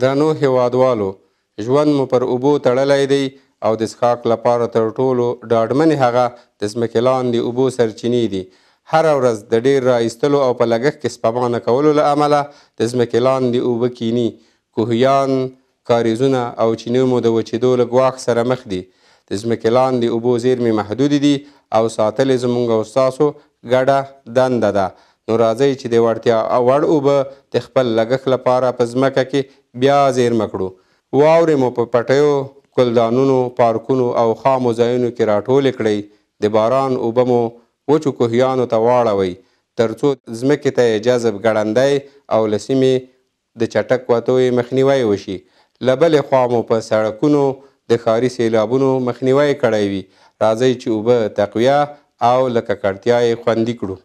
درنو هیوادوالو ژوند مو پر اوبو تړلی دی او د څښاک لپاره تر ټولو ډاډمنې هغه د ځمکې لاندې اوبو سرچینې دي هره ورځ د ډیر را ایستلو او په لګښت کې سپما نه کولو له امله د ځمکې لاندې اوبه کینی کوهیان کاریزونه او چینې مو د وچېدو له ګواښ سره مخ دي د ځمکې لاندې اوبو زیرمې محدود دي او ساتل یې زموږ او ستاسو ګډه دنده ده نو راځئ چې د وړتیا وړ اوبه د خپل لګښت لپاره په ځمکه کې بیا زیرمه کړو واورې مو په پټیو ګلدانونو پارکونو او خامو ځایونو کې راټولې کړئ د باران اوبه مو وچو کوهیانو ته واړوئ تر څو ځمکې ته یې جذب ګړندی او له سیمې د چټک وتو یې مخنیوی وشي له بلې خوا مو په سړکونو د ښاري سیلابونو مخنیوی کړی وي راځئ چې اوبه تقویه او له ککړتیا یې خوندي کړو